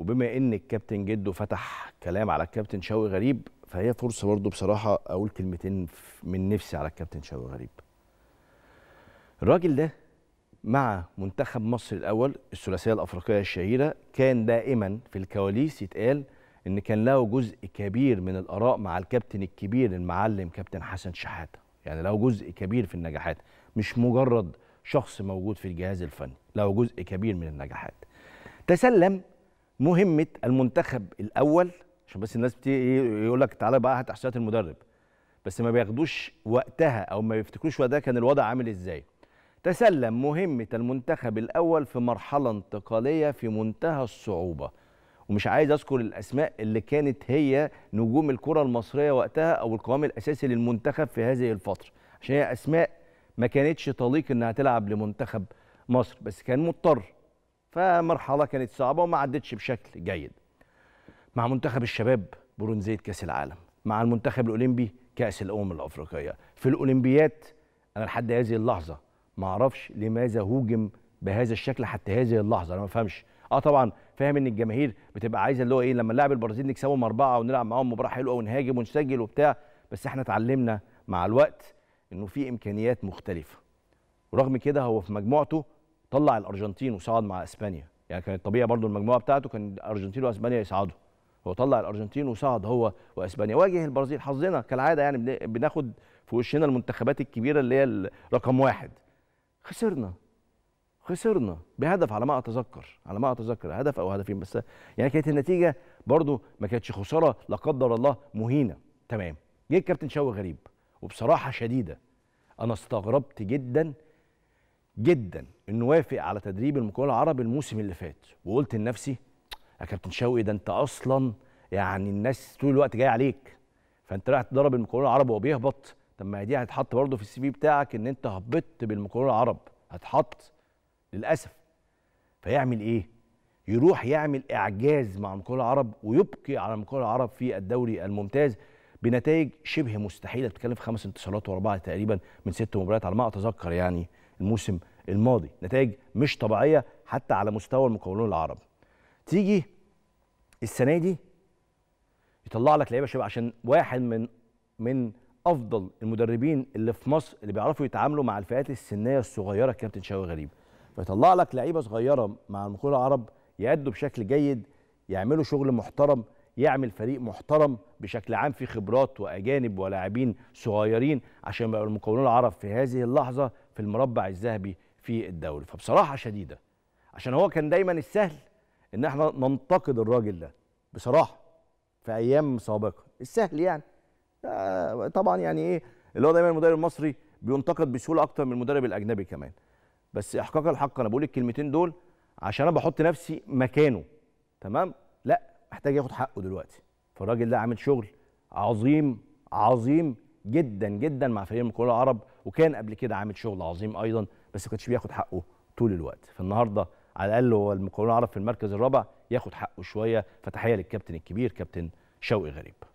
وبما ان الكابتن جده فتح كلام على الكابتن شوقي غريب فهي فرصه برضه بصراحه اقول كلمتين من نفسي على الكابتن شوقي غريب الراجل ده مع منتخب مصر الاول الثلاثيه الافريقيه الشهيره كان دائما في الكواليس يتقال ان كان له جزء كبير من الاراء مع الكابتن الكبير المعلم كابتن حسن شحاته يعني له جزء كبير في النجاحات مش مجرد شخص موجود في الجهاز الفني له جزء كبير من النجاحات تسلم مهمه المنتخب الاول عشان بس الناس إيه، يقول لك تعالى بقى هات احصائيات المدرب بس ما بياخدوش وقتها او ما بيفتكروش وقتها كان الوضع عامل ازاي تسلم مهمه المنتخب الاول في مرحله انتقاليه في منتهى الصعوبه ومش عايز اذكر الاسماء اللي كانت هي نجوم الكره المصريه وقتها او القوام الاساسي للمنتخب في هذه الفتره عشان هي اسماء ما كانتش طليق انها تلعب لمنتخب مصر بس كان مضطر فمرحله كانت صعبه وما عدتش بشكل جيد مع منتخب الشباب برونزيه كاس العالم مع المنتخب الاولمبي كاس الامم الافريقيه في الاولمبيات انا لحد هذه اللحظه ما اعرفش لماذا هوجم بهذا الشكل حتى هذه اللحظه انا ما فهمش اه طبعا فاهم ان الجماهير بتبقى عايزه اللي هو ايه لما نلعب البرازيل نكسبهم اربعه ونلعب معاهم مباراه حلوه ونهاجم ونسجل وبتاع بس احنا اتعلمنا مع الوقت انه في امكانيات مختلفه ورغم كده هو في مجموعته طلع الارجنتين وصعد مع اسبانيا يعني كان الطبيعي برضو المجموعه بتاعته كان الارجنتين واسبانيا يصعدوا هو طلع الارجنتين وصعد هو واسبانيا واجه البرازيل حظنا كالعاده يعني بناخد في وشنا المنتخبات الكبيره اللي هي رقم واحد خسرنا خسرنا بهدف على ما اتذكر على ما اتذكر هدف او هدفين بس يعني كانت النتيجه برضو ما كانتش خساره لا قدر الله مهينه تمام جه الكابتن شوقي غريب وبصراحه شديده انا استغربت جدا جدا انه وافق على تدريب المقاول العربي الموسم اللي فات وقلت لنفسي يا كابتن شوقي ده انت اصلا يعني الناس طول الوقت جايه عليك فانت رايح تدرب المقاول العرب وهو بيهبط طب ما دي هتحط برضه في السي في بتاعك ان انت هبطت بالمقاول العرب هتحط للاسف فيعمل ايه؟ يروح يعمل اعجاز مع المقاول العرب ويبقي على المقاول العرب في الدوري الممتاز بنتائج شبه مستحيله بتتكلم في خمس انتصارات ورا بعض تقريبا من ست مباريات على ما اتذكر يعني الموسم الماضي نتائج مش طبيعيه حتى على مستوى المكونون العرب تيجي السنه دي يطلع لك لعيبه شباب عشان واحد من من افضل المدربين اللي في مصر اللي بيعرفوا يتعاملوا مع الفئات السنيه الصغيره كابتن شاوي غريب فيطلع لك لعيبه صغيره مع المقاولون العرب يأدوا بشكل جيد يعملوا شغل محترم يعمل فريق محترم بشكل عام في خبرات واجانب ولاعبين صغيرين عشان يبقى المكونون العرب في هذه اللحظه في المربع الذهبي في الدوري فبصراحه شديده عشان هو كان دايما السهل ان احنا ننتقد الراجل ده بصراحه في ايام سابقه السهل يعني آه، طبعا يعني ايه اللي هو دايما المدرب المصري بينتقد بسهوله اكتر من المدرب الاجنبي كمان بس احقاق الحق انا بقول الكلمتين دول عشان انا بحط نفسي مكانه تمام لا محتاج ياخد حقه دلوقتي فالراجل ده عامل شغل عظيم عظيم جدا جدا مع فريق من كل العرب وكان قبل كده عامل شغل عظيم ايضا بس ما كانش بياخد حقه طول الوقت فالنهارده على الاقل هو المكونين العرب في المركز الرابع ياخد حقه شويه فتحيه للكابتن الكبير كابتن شوقي غريب